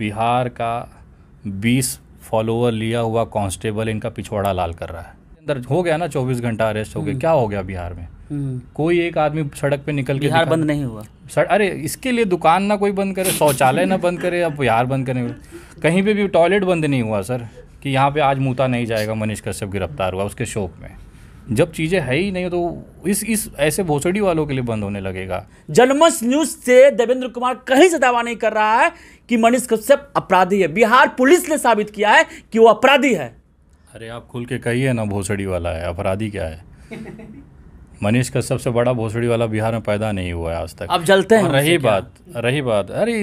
बिहार का बीस फॉलोअर लिया हुआ कांस्टेबल इनका पिछवाड़ा लाल कर रहा है अंदर हो गया ना चौबीस घंटा अरेस्ट हो गया हम्म। क्या हो गया बिहार में हम्म। कोई एक आदमी सड़क पे निकल के बिहार बंद नहीं हुआ सड़, अरे इसके लिए दुकान ना कोई बंद करे शौचालय ना बंद करे अब बिहार बंद करने कहीं पे भी टॉयलेट बंद नहीं हुआ सर कि यहाँ पे आज मूता नहीं जाएगा मनीष कश्यप गिरफ्तार हुआ उसके शोक में जब चीज़ें है ही नहीं तो इस इस ऐसे भोसड़ी वालों के लिए बंद होने लगेगा जनमस न्यूज से देवेंद्र कुमार कहीं से दावा नहीं कर रहा है कि मनीष कश्यप अपराधी है बिहार पुलिस ने साबित किया है कि वो अपराधी है अरे आप खुल के कहिए ना भोसड़ी वाला है अपराधी क्या है मनीष का सबसे बड़ा भोसड़ी वाला बिहार में पैदा नहीं हुआ है आज तक अब जलते हैं रही बात रही बात अरे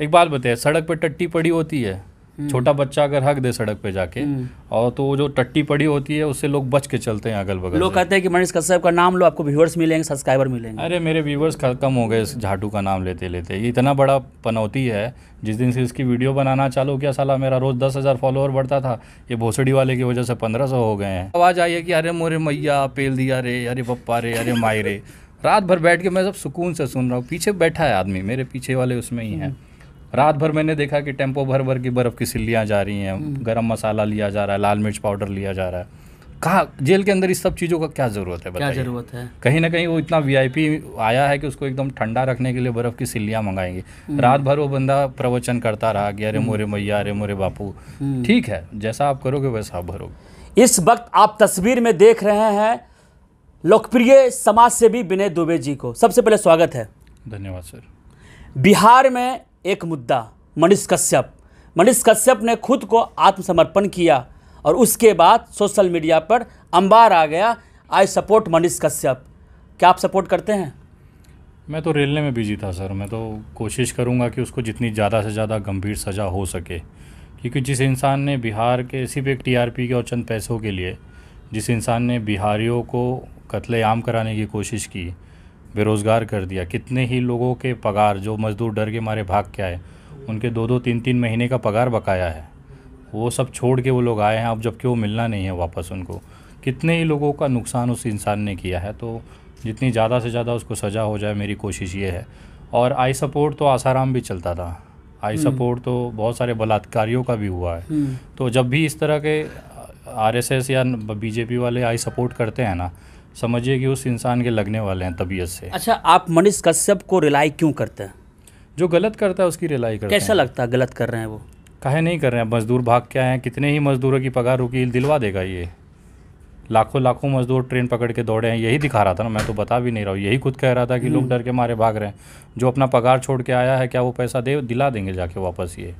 एक बात बताए सड़क पर टट्टी पड़ी होती है हम्म। छोटा बच्चा अगर हक दे सड़क पे जाके हम्म। और तो वो जो टट्टी पड़ी होती है उससे लोग बच के चलते हैं अगल बगल लोग कहते हैं कि मनीष कश्यप का नाम लो आपको व्यूवर्स मिलेंगे सब्सक्राइबर मिलेंगे अरे मेरे व्यूवर्स कम हो गए इस झाटू का नाम लेते लेते ये इतना बड़ा पनौती है जिस दिन से इसकी वीडियो बनाना चालू किया साला मेरा रोज़ दस हज़ार फॉलोअर बढ़ता था ये भोसड़ी वाले की वजह से पंद्रह सौ हो गए हैं आवाज़ आई है कि अरे मोरे मैया पेल दिया रे अरे पप्पा रे अरे माई रे रात भर बैठ के मैं सब सुकून से सुन रहा हूँ पीछे बैठा है आदमी मेरे पीछे वाले उसमें ही हैं हम्म। रात भर मैंने देखा कि टेम्पो भर भर की बर्फ़ की सिल्लियाँ जा रही हैं हम्म। गरम मसाला लिया जा रहा है लाल मिर्च पाउडर लिया जा रहा है कहा जेल के अंदर इस सब चीज़ों का क्या ज़रूरत है क्या ज़रूरत है कहीं ना कहीं वो इतना वीआईपी आया है कि उसको एकदम ठंडा रखने के लिए बर्फ़ की सिल्लियाँ मंगाएंगे हम्म। रात भर वो बंदा प्रवचन करता रहा कि अरे हम्म। मोरे मैया अरे मोरे बापू ठीक है जैसा आप करोगे वैसा आप भरोगे इस वक्त आप तस्वीर में देख रहे हैं लोकप्रिय समाज से भी विनय दुबे जी को सबसे पहले स्वागत है धन्यवाद सर बिहार में एक मुद्दा मनीष कश्यप मनीष कश्यप ने खुद को आत्मसमर्पण किया और उसके बाद सोशल मीडिया पर अंबार आ गया आई सपोर्ट मनीष कश्यप क्या आप सपोर्ट करते हैं मैं तो रेलने में बिजी था सर मैं तो कोशिश करूँगा कि उसको जितनी ज़्यादा से ज़्यादा गंभीर सज़ा हो सके क्योंकि जिस इंसान ने बिहार के सिर्फ एक टीआरपी के और चंद पैसों के लिए जिस इंसान ने बिहारियों को कत्लेआम कराने की कोशिश की बेरोज़गार कर दिया कितने ही लोगों के पगार जो मज़दूर डर के मारे भाग के आए उनके दो दो तीन तीन महीने का पगार बकाया है वो सब छोड़ के वो लोग आए हैं अब जबकि वो मिलना नहीं है वापस उनको कितने ही लोगों का नुकसान उस इंसान ने किया है तो जितनी ज़्यादा से ज़्यादा उसको सज़ा हो जाए मेरी कोशिश ये है और आई सपोर्ट तो आसाराम भी चलता था आई हम्म। सपोर्ट तो बहुत सारे बलात्कारियों का भी हुआ है हम्म। तो जब भी इस तरह के आरएसएस या बीजेपी वाले आई सपोर्ट करते हैं ना समझिए कि उस इंसान के लगने वाले हैं तबीयत से अच्छा आप मनीष कश्यप को रिलाई क्यों करते हैं जो गलत करता है उसकी रिलाई करते कैसा हैं। लगता है गलत कर रहे हैं वो कहे नहीं कर रहे हैं मजदूर भाग क्या है कितने ही मजदूरों की पगार रुकी दिलवा देगा ये लाखों लाखों मजदूर ट्रेन पकड़ के दौड़े हैं यही दिखा रहा था ना मैं तो बता भी नहीं रहा हूँ यही खुद कह रहा था कि हम्म। लोग डर के मारे भाग रहे हैं जो अपना पगार छोड़ के आया है क्या वो पैसा दे दिला देंगे जाके वापस ये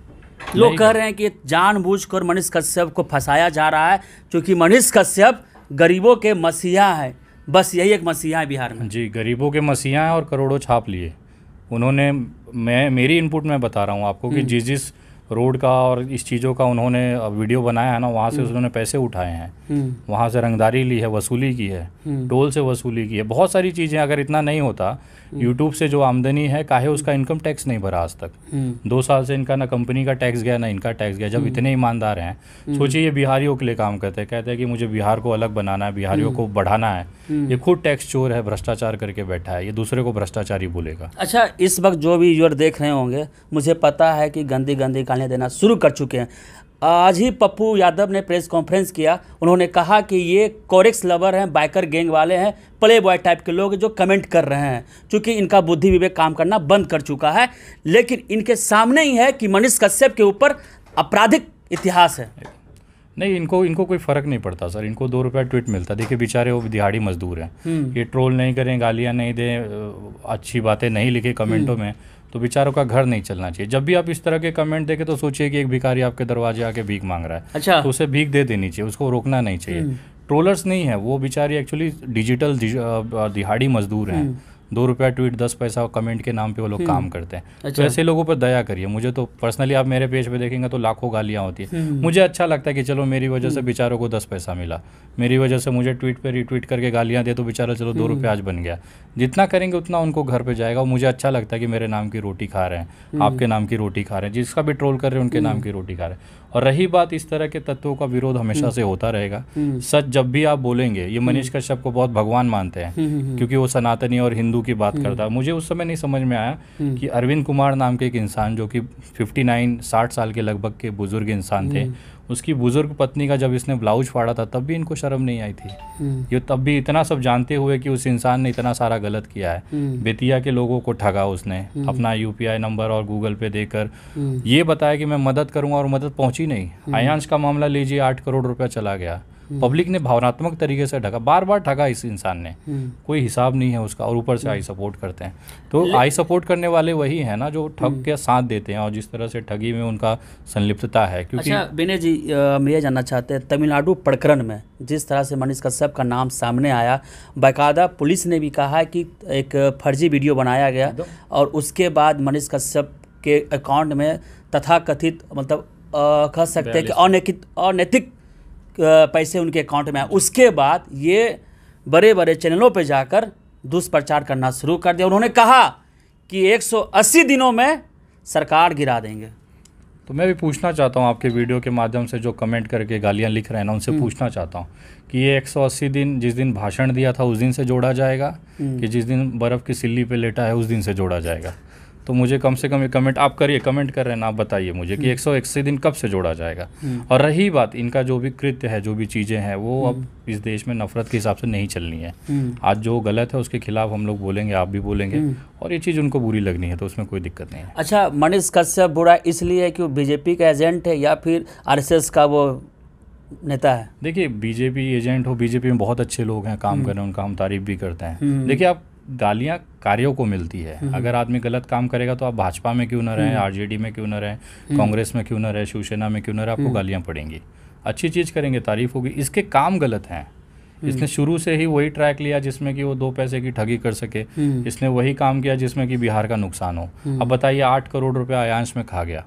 लोग कह रहे हैं कि जानबूझकर मनीष कश्यप को फंसाया जा रहा है क्योंकि मनीष कश्यप गरीबों के मसीहा है बस यही एक मसीहा है बिहार में जी गरीबों के मसीहा हैं और करोड़ों छाप लिए उन्होंने मैं मेरी इनपुट में बता रहा हूँ आपको कि हम्म। जिस जिस रोड का और इस चीज़ों का उन्होंने वीडियो बनाया है ना वहाँ से हम्म। उन्होंने पैसे उठाए हैं हम्म। वहाँ से रंगदारी ली है वसूली की है हम्म। टोल से वसूली की है बहुत सारी चीज़ें अगर इतना नहीं होता यूट्यूब से जो आमदनी है काहे उसका इनकम टैक्स नहीं भरा आज तक दो साल से इनका ना कंपनी का टैक्स गया ना इनका टैक्स गया जब इतने ईमानदार हैं सोचिए ये बिहारियों के लिए काम करते हैं कहते हैं कि मुझे बिहार को अलग बनाना है बिहारियों को बढ़ाना है ये खुद टैक्स चोर है भ्रष्टाचार करके बैठा है ये दूसरे को भ्रष्टाचारी बोलेगा अच्छा इस वक्त जो भी यूर देख रहे होंगे मुझे पता है कि गंदी गंदी कहानी चलने देना शुरू कर चुके हैं आज ही पप्पू यादव ने प्रेस कॉन्फ्रेंस किया उन्होंने कहा कि ये कोरिक्स लवर हैं बाइकर गैंग वाले हैं प्ले बॉय टाइप के लोग जो कमेंट कर रहे हैं क्योंकि इनका बुद्धि विवेक काम करना बंद कर चुका है लेकिन इनके सामने ही है कि मनीष कश्यप के ऊपर आपराधिक इतिहास है नहीं इनको इनको कोई फ़र्क नहीं पड़ता सर इनको दो रुपया ट्वीट मिलता देखिए बेचारे वो दिहाड़ी मजदूर हैं हम्म। ये ट्रोल नहीं करें गालियां नहीं दें अच्छी बातें नहीं लिखे कमेंटों हम्म। में तो बेचारों का घर नहीं चलना चाहिए जब भी आप इस तरह के कमेंट देखें तो सोचिए कि एक भिखारी आपके दरवाजे आके भीख मांग रहा है अच्छा तो उसे भीख दे देनी चाहिए उसको रोकना नहीं चाहिए हम्म। ट्रोलर्स नहीं है वो बिचारी एक्चुअली डिजिटल दिहाड़ी मजदूर हैं हम्म। दो रुपया ट्वीट दस पैसा कमेंट के नाम पे वो लोग हम्म। काम करते हैं तो अच्छा। तो ऐसे लोगों पर दया करिए मुझे तो पर्सनली आप मेरे पेज पे देखेंगे तो लाखों गालियाँ होती है हम्म। मुझे अच्छा लगता है कि चलो मेरी वजह से हम्म। बेचारों को दस पैसा मिला मेरी वजह से मुझे ट्वीट पर रिट्वीट करके गालियाँ दे तो बेचारा चलो दो रुपया आज बन गया जितना करेंगे उतना उनको घर पर जाएगा मुझे अच्छा लगता है कि मेरे नाम की रोटी खा रहे हैं आपके नाम की रोटी खा रहे हैं जिसका भी ट्रोल कर रहे हैं उनके नाम की रोटी खा रहे हैं और रही बात इस तरह के तत्वों का विरोध हमेशा से होता रहेगा सच जब भी आप बोलेंगे ये मनीष कश्यप को बहुत भगवान मानते हैं क्योंकि वो सनातनी और हिंदू टू की बात हम्म। करता मुझे उस समय नहीं समझ में आया हम्म। कि अरविंद कुमार नाम के एक इंसान जो कि 59 60 साल के लगभग के बुज़ुर्ग इंसान थे हम्म। उसकी बुज़ुर्ग पत्नी का जब इसने ब्लाउज फाड़ा था तब भी इनको शर्म नहीं आई थी ये तब भी इतना सब जानते हुए कि उस इंसान ने इतना सारा गलत किया है बेतिया के लोगों को ठगा उसने अपना यूपीआई नंबर और गूगल पे देकर ये बताया कि मैं मदद करूंगा और मदद पहुंची नहीं आयांश का मामला लीजिए आठ करोड़ रुपया चला गया हम्म। पब्लिक ने भावनात्मक तरीके से ठगा बार बार ठगा इस इंसान ने हम्म। कोई हिसाब नहीं है उसका और ऊपर से आई हम्म। सपोर्ट करते हैं तो आई सपोर्ट करने वाले वही है ना जो ठग के साथ देते हैं और जिस तरह से ठगी में उनका संलिप्तता है क्योंकि अच्छा विनय जी हम ये जानना चाहते हैं तमिलनाडु प्रकरण में जिस तरह से मनीष कश्यप का नाम सामने आया बाकायदा पुलिस ने भी कहा है कि एक फर्जी वीडियो बनाया गया और उसके बाद मनीष कश्यप के अकाउंट में तथाकथित मतलब कह सकते हैं कि अनैतिक अनैतिक पैसे उनके अकाउंट में आए उसके बाद ये बड़े बड़े चैनलों पर जाकर दुष्प्रचार करना शुरू कर दिया उन्होंने कहा कि 180 दिनों में सरकार गिरा देंगे तो मैं भी पूछना चाहता हूँ आपके वीडियो के माध्यम से जो कमेंट करके गालियाँ लिख रहे हैं ना उनसे हम्म। पूछना चाहता हूँ कि ये 180 दिन जिस दिन भाषण दिया था उस दिन से जोड़ा जाएगा हम्म। कि जिस दिन बर्फ़ की सिल्ली पे लेटा है उस दिन से जोड़ा जाएगा तो मुझे कम से कम ये कमेंट आप करिए कमेंट कर रहे हैं ना आप बताइए मुझे कि हम्म। एक सौ इक्सी दिन कब से जोड़ा जाएगा हम्म। और रही बात इनका जो भी कृत्य है जो भी चीज़ें हैं वो अब हम्म। इस देश में नफरत के हिसाब से नहीं चलनी है आज जो गलत है उसके खिलाफ हम लोग बोलेंगे आप भी बोलेंगे और ये चीज़ उनको बुरी लगनी है तो उसमें कोई दिक्कत नहीं है अच्छा मनीष कश्यप बुरा इसलिए कि वो बीजेपी का एजेंट है या फिर आर का वो नेता है देखिए बीजेपी एजेंट हो बीजेपी में बहुत अच्छे लोग हैं काम कर रहे हैं उनका हम तारीफ भी करते हैं देखिए आप गालियाँ कार्यों को मिलती है हम्म। अगर आदमी गलत काम करेगा तो आप भाजपा में क्यों ना रहें हम्म। आरजेडी में क्यों ना रहें हम्म। कांग्रेस में क्यों ना रहें शिवसेना में क्यों ना रहें आपको गालियाँ पड़ेंगी अच्छी चीज़ करेंगे तारीफ होगी इसके काम गलत हैं इसने शुरू से ही वही ट्रैक लिया जिसमें कि वो दो पैसे की ठगी कर सके इसने वही काम किया जिसमें कि बिहार का नुकसान हो अब बताइए आठ करोड़ रुपया आयांश में खा गया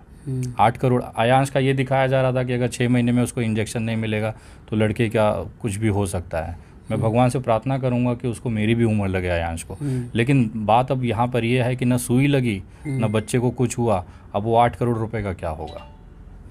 आठ करोड़ आयांश का ये दिखाया जा रहा था कि अगर छः महीने में उसको इंजेक्शन नहीं मिलेगा तो लड़के का कुछ भी हो सकता है मैं भगवान से प्रार्थना करूंगा कि उसको मेरी भी उम्र लगे आयांश को हम्म। लेकिन बात अब यहाँ पर यह है कि न सुई लगी न हम्म। बच्चे को कुछ हुआ अब वो आठ करोड़ रुपए का क्या होगा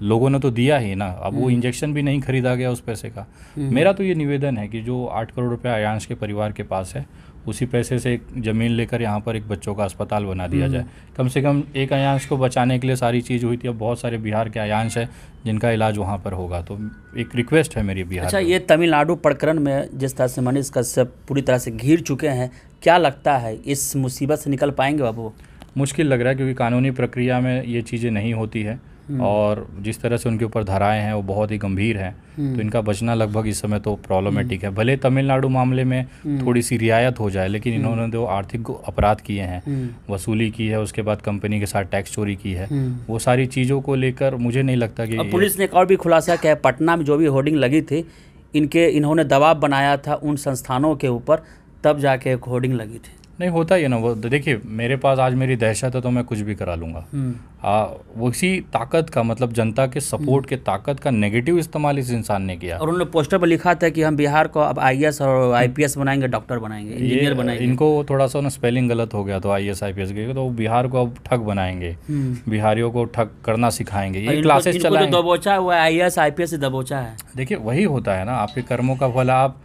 लोगों ने तो दिया ही ना अब वो इंजेक्शन हम्म। भी नहीं खरीदा गया उस पैसे का हम्म। मेरा तो ये निवेदन है कि जो आठ करोड़ रुपया अयांश के परिवार के पास है उसी पैसे से एक ज़मीन लेकर यहाँ पर एक बच्चों का अस्पताल बना दिया जाए हम्म। कम से कम एक अयांश को बचाने के लिए सारी चीज़ हुई थी अब बहुत सारे बिहार के अयांश हैं जिनका इलाज वहाँ पर होगा तो एक रिक्वेस्ट है मेरी बिहार अच्छा ये तमिलनाडु प्रकरण में जिस तरह से मनीष कश्यप पूरी तरह से घिर चुके हैं क्या लगता है इस मुसीबत से निकल पाएंगे बाबू मुश्किल लग रहा है क्योंकि कानूनी प्रक्रिया में ये चीज़ें नहीं होती है हम्म। और जिस तरह से उनके ऊपर धाराएं हैं वो बहुत ही गंभीर हैं हम्म। तो इनका बचना लगभग इस समय तो प्रॉब्लमेटिक हम्म। है भले तमिलनाडु मामले में थोड़ी सी रियायत हो जाए लेकिन इन्होंने जो तो आर्थिक अपराध किए हैं वसूली की है उसके बाद कंपनी के साथ टैक्स चोरी की है वो सारी चीज़ों को लेकर मुझे नहीं लगता कि पुलिस ने एक और भी खुलासा किया है पटना में जो भी होर्डिंग लगी थी इनके इन्होंने दबाव बनाया था उन संस्थानों के ऊपर तब जाके एक होर्डिंग लगी थी नहीं होता ही है ना वो देखिए मेरे पास आज मेरी दहशत है तो मैं कुछ भी करा लूँगा हम्म। आ, वो इसी ताकत का मतलब जनता के सपोर्ट हम्म। के ताकत का नेगेटिव इस्तेमाल इस इंसान ने किया और उन्होंने पोस्टर पर लिखा था कि हम बिहार को अब आई और आई हम्म। बनाएंगे डॉक्टर बनाएंगे इंजीनियर बनाएंगे इनको थोड़ा सा ना स्पेलिंग गलत हो गया तो आई एस आई के तो बिहार को अब ठग बनाएंगे बिहारियों को ठग करना सिखाएंगे ये क्लासेस चलाएंगे दबोचा हुआ आई एस आई से दबोचा है देखिए वही होता है ना आपके कर्मों का फल आप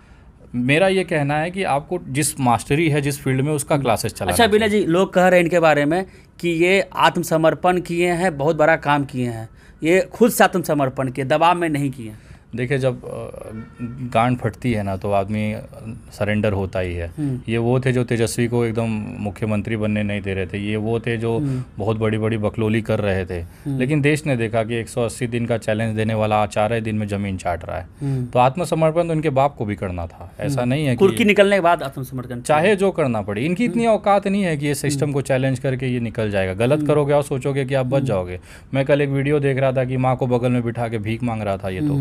मेरा ये कहना है कि आपको जिस मास्टरी है जिस फील्ड में उसका क्लासेस चला अच्छा बिना जी लोग कह रहे हैं इनके बारे में कि ये आत्मसमर्पण किए हैं बहुत बड़ा काम किए हैं ये खुद से आत्मसमर्पण किए दबाव में नहीं किए हैं देखिए जब गांड फटती है ना तो आदमी सरेंडर होता ही है हम्म। ये वो थे जो तेजस्वी को एकदम मुख्यमंत्री बनने नहीं दे रहे थे ये वो थे जो हम्म। बहुत बड़ी बड़ी बकलोली कर रहे थे हम्म। लेकिन देश ने देखा कि 180 दिन का चैलेंज देने वाला आचार दिन में जमीन चाट रहा है तो आत्मसमर्पण तो इनके बाप को भी करना था ऐसा नहीं है कुर्की निकलने के बाद आत्मसमर्पण चाहे जो करना पड़े इनकी इतनी औकात नहीं है कि ये सिस्टम को चैलेंज करके ये निकल जाएगा गलत करोगे और सोचोगे कि आप बच जाओगे मैं कल एक वीडियो देख रहा था कि माँ को बगल में बिठा के भीख मांग रहा था ये तो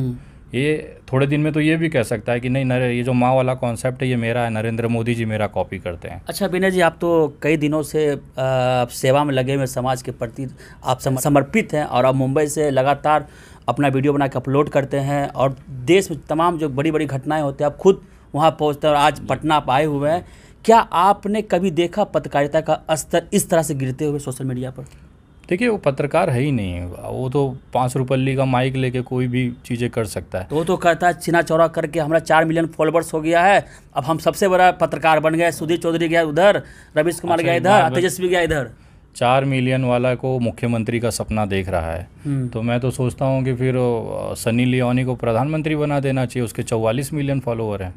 ये थोड़े दिन में तो ये भी कह सकता है कि नहीं नरे ये जो माँ वाला कॉन्सेप्ट है ये मेरा है नरेंद्र मोदी जी मेरा कॉपी करते हैं अच्छा बिना जी आप तो कई दिनों से आप सेवा में लगे हुए समाज के प्रति आप समर्पित हैं और आप मुंबई से लगातार अपना वीडियो बना के अपलोड करते हैं और देश में तमाम जो बड़ी बड़ी घटनाएँ होती हैं आप खुद वहाँ पहुँचते हैं और आज पटना आप आए हुए हैं क्या आपने कभी देखा पत्रकारिता का स्तर इस तरह से गिरते हुए सोशल मीडिया पर देखिए वो पत्रकार है ही नहीं वो तो पाँच रुपल्ली का माइक लेके कोई भी चीज़ें कर सकता है वो तो, तो कहता है चिना चौरा करके हमारा चार मिलियन फॉलोवर्स हो गया है अब हम सबसे बड़ा पत्रकार बन गए सुधीर चौधरी गया उधर रवीश कुमार अच्छा, गया इधर तेजस्वी गया इधर चार मिलियन वाला को मुख्यमंत्री का सपना देख रहा है हम्म। तो मैं तो सोचता हूँ कि फिर सनी लियोनी को प्रधानमंत्री बना देना चाहिए उसके चौवालीस मिलियन फॉलोअर हैं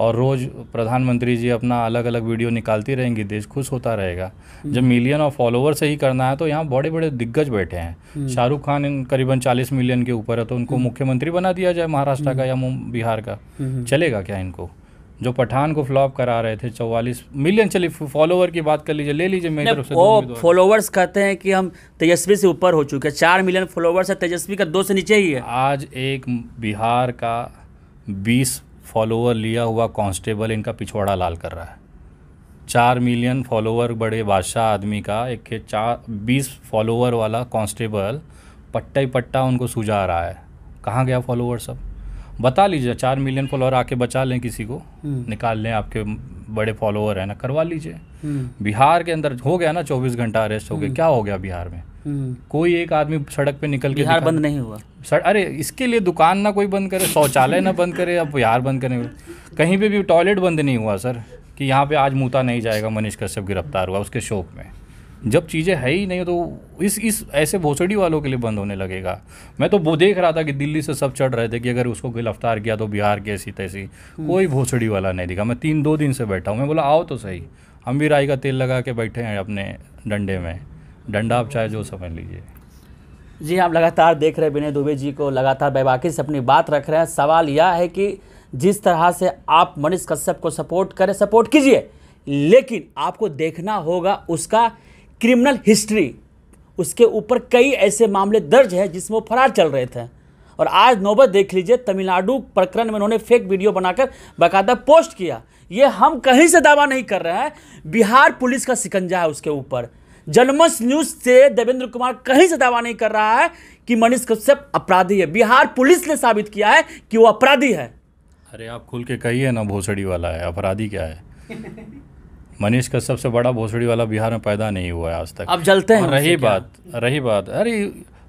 और रोज़ प्रधानमंत्री जी अपना अलग अलग वीडियो निकालती रहेंगी देश खुश होता रहेगा हम्म। जब मिलियन और फॉलोवर से ही करना है तो यहाँ बड़े बड़े दिग्गज बैठे हैं हम्म। शाहरुख खान इन करीबन चालीस मिलियन के ऊपर है तो उनको हम्म। मुख्यमंत्री बना दिया जाए महाराष्ट्र का या बिहार का चलेगा क्या इनको जो पठान को फ्लॉप करा रहे थे चौवालीस मिलियन चलिए फॉलोवर की बात कर लीजिए ले लीजिए मेरी तरफ से वो फॉलोवर्स कहते हैं कि हम तेजस्वी से ऊपर हो चुके हैं चार मिलियन फॉलोवर्स है तेजस्वी का दो से नीचे ही है आज एक बिहार का बीस फॉलोअर लिया हुआ कांस्टेबल इनका पिछवाड़ा लाल कर रहा है चार मिलियन फॉलोअर बड़े बादशाह आदमी का एक के चार बीस फॉलोवर वाला कांस्टेबल पट्टा ही पट्टा उनको सुझा रहा है कहाँ गया फॉलोवर सब बता लीजिए चार मिलियन फॉलोअर आके बचा लें किसी को हम्म। निकाल लें आपके बड़े फॉलोअर हैं ना करवा लीजिए हम्म। बिहार के अंदर हो गया ना चौबीस घंटा अरेस्ट हो गया हम्म। क्या हो गया बिहार में कोई एक आदमी सड़क पे निकल के बिहार बंद नहीं हुआ सड़ अरे इसके लिए दुकान ना कोई बंद करे शौचालय ना बंद करे अब बिहार बंद करने कहीं पे भी टॉयलेट बंद नहीं हुआ सर कि यहाँ पे आज मूता नहीं जाएगा मनीष कश्यप गिरफ्तार हुआ उसके शोक में जब चीज़ें है ही नहीं तो इस इस ऐसे भोसड़ी वालों के लिए बंद होने लगेगा मैं तो वो देख रहा था कि दिल्ली से सब चढ़ रहे थे कि अगर उसको गिरफ्तार किया तो बिहार की ऐसी तैसी हम्म। कोई भोसड़ी वाला नहीं दिखा मैं तीन दो दिन से बैठा हूँ मैं बोला आओ तो सही हम भी राई का तेल लगा के बैठे हैं अपने डंडे में डंडा आप चाहे जो समझ लीजिए जी आप लगातार देख रहे विनय दुबे जी को लगातार बेबाकी से अपनी बात रख रहे हैं सवाल यह है कि जिस तरह से आप मनीष कश्यप को सपोर्ट करें सपोर्ट कीजिए लेकिन आपको देखना होगा उसका क्रिमिनल हिस्ट्री उसके ऊपर कई ऐसे मामले दर्ज हैं जिसमें वो फरार चल रहे थे और आज नौबत देख लीजिए तमिलनाडु प्रकरण में उन्होंने फेक वीडियो बनाकर बाकायदा पोस्ट किया ये हम कहीं से दावा नहीं कर रहे हैं बिहार पुलिस का सिकंजा है उसके ऊपर जनमंच न्यूज से देवेंद्र कुमार कहीं से दावा नहीं कर रहा है कि मनीष कश्यप अपराधी है बिहार पुलिस ने साबित किया है कि वो अपराधी है अरे आप खुल के कहिए ना भोसड़ी वाला है अपराधी क्या है मनीष का सबसे बड़ा भोसड़ी वाला बिहार में पैदा नहीं हुआ है आज तक अब जलते हैं रही बात रही बात अरे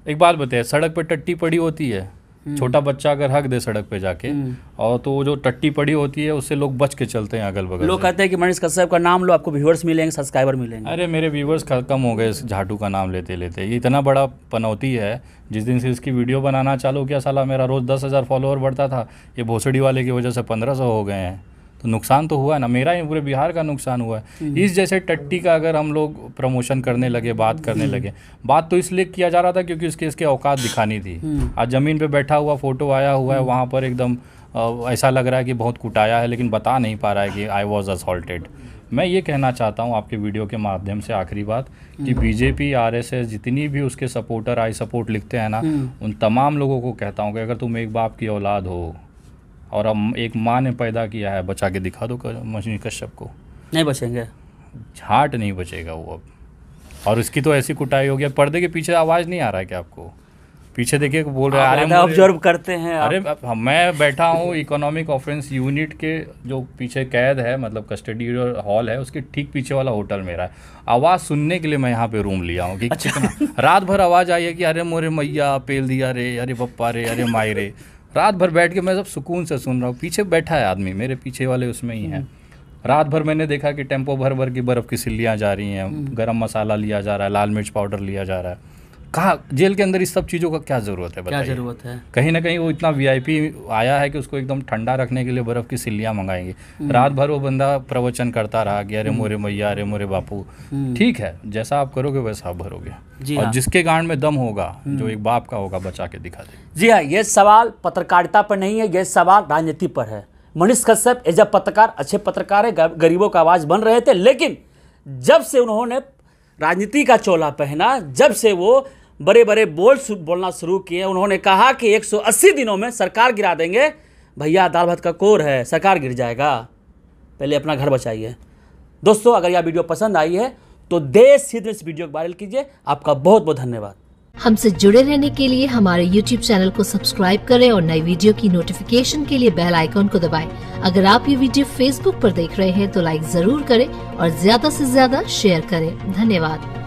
एक बात बताए सड़क पर टट्टी पड़ी होती है हम्म। छोटा बच्चा अगर हक दे सड़क पे जाके हम्म। और तो जो टट्टी पड़ी होती है उससे लोग बच के चलते हैं अगल बगल लोग कहते हैं कि मनीष कश्यप का नाम लो आपको व्यूवर्स मिलेंगे सब्सक्राइबर मिलेंगे अरे मेरे व्यूवर्स कम हो गए इस झाटू का नाम लेते लेते ये इतना बड़ा पनौती है जिस दिन से इसकी वीडियो बनाना चालू किया साला मेरा रोज़ दस हज़ार फॉलोअर बढ़ता था ये भोसड़ी वाले की वजह से पंद्रह सौ हो गए हैं तो नुकसान तो हुआ ना मेरा ही पूरे बिहार का नुकसान हुआ है हम्म। इस जैसे टट्टी का अगर हम लोग प्रमोशन करने लगे बात करने लगे बात तो इसलिए किया जा रहा था क्योंकि उसके इसके औकात दिखानी थी हम्म। आज ज़मीन पर बैठा हुआ फ़ोटो आया हुआ है हम्म। वहाँ पर एकदम ऐसा लग रहा है कि बहुत कुटाया है लेकिन बता नहीं पा रहा है कि आई वॉज असॉल्टेड मैं ये कहना चाहता हूँ आपके वीडियो के माध्यम से आखिरी बात कि बीजेपी आरएसएस जितनी भी उसके सपोर्टर आई सपोर्ट लिखते हैं ना उन तमाम लोगों को कहता हूँ कि अगर तुम एक बाप की औलाद हो और अब एक माँ ने पैदा किया है बचा के दिखा दो मशीन कश्यप को नहीं बचेंगे झाट नहीं बचेगा वो अब और उसकी तो ऐसी कुटाई हो गया पर्दे के पीछे आवाज़ नहीं आ रहा है क्या आपको पीछे देखिए बोल रहे हैं अरे ऑब्जर्व करते हैं अरे मैं बैठा हूँ इकोनॉमिक ऑफेंस यूनिट के जो पीछे कैद है मतलब कस्टडी हॉल है उसके ठीक पीछे वाला होटल मेरा है आवाज़ सुनने के लिए मैं यहाँ पे रूम लिया हूँ कि अच्छा। रात भर आवाज़ आई है कि अरे मोरे मैया पेल दिया रे अरे पप्पा रे अरे माई रे रात भर बैठ के मैं सब सुकून से सुन रहा हूँ पीछे बैठा है आदमी मेरे पीछे वाले उसमें ही हैं रात भर मैंने देखा कि टेम्पो भर भर की बर्फ़ की सिल्लियाँ जा रही हैं हम्म। गरम मसाला लिया जा रहा है लाल मिर्च पाउडर लिया जा रहा है कहा जेल के अंदर इस सब चीज़ों का क्या ज़रूरत है क्या ज़रूरत है कहीं ना कहीं वो इतना वीआईपी आया है कि उसको एकदम ठंडा रखने के लिए बर्फ़ की सिल्लियाँ मंगाएंगे हम्म। रात भर वो बंदा प्रवचन करता रहा कि अरे मोरे हम्म। मैया अरे मोरे बापू हम्म। ठीक है जैसा आप करोगे वैसा आप भरोगे जी और हाँ। जिसके गांड में दम होगा जो एक बाप का होगा बचा के दिखा दे जी हाँ ये सवाल पत्रकारिता पर नहीं है ये सवाल राजनीति पर है मनीष कश्यप एज अ पत्रकार अच्छे पत्रकार है गरीबों का आवाज़ बन रहे थे लेकिन जब से उन्होंने राजनीति का चोला पहना जब से वो बड़े बड़े बोल बोलना शुरू किए उन्होंने कहा कि 180 दिनों में सरकार गिरा देंगे भैया दाल भात का कोर है सरकार गिर जाएगा पहले अपना घर बचाइए दोस्तों अगर यह वीडियो पसंद आई है तो देश हित में इस वीडियो को वायरल कीजिए आपका बहुत बहुत धन्यवाद हमसे जुड़े रहने के लिए हमारे YouTube चैनल को सब्सक्राइब करें और नई वीडियो की नोटिफिकेशन के लिए बेल आइकॉन को दबाएं। अगर आप ये वीडियो Facebook पर देख रहे हैं तो लाइक जरूर करें और ज्यादा से ज्यादा शेयर करें धन्यवाद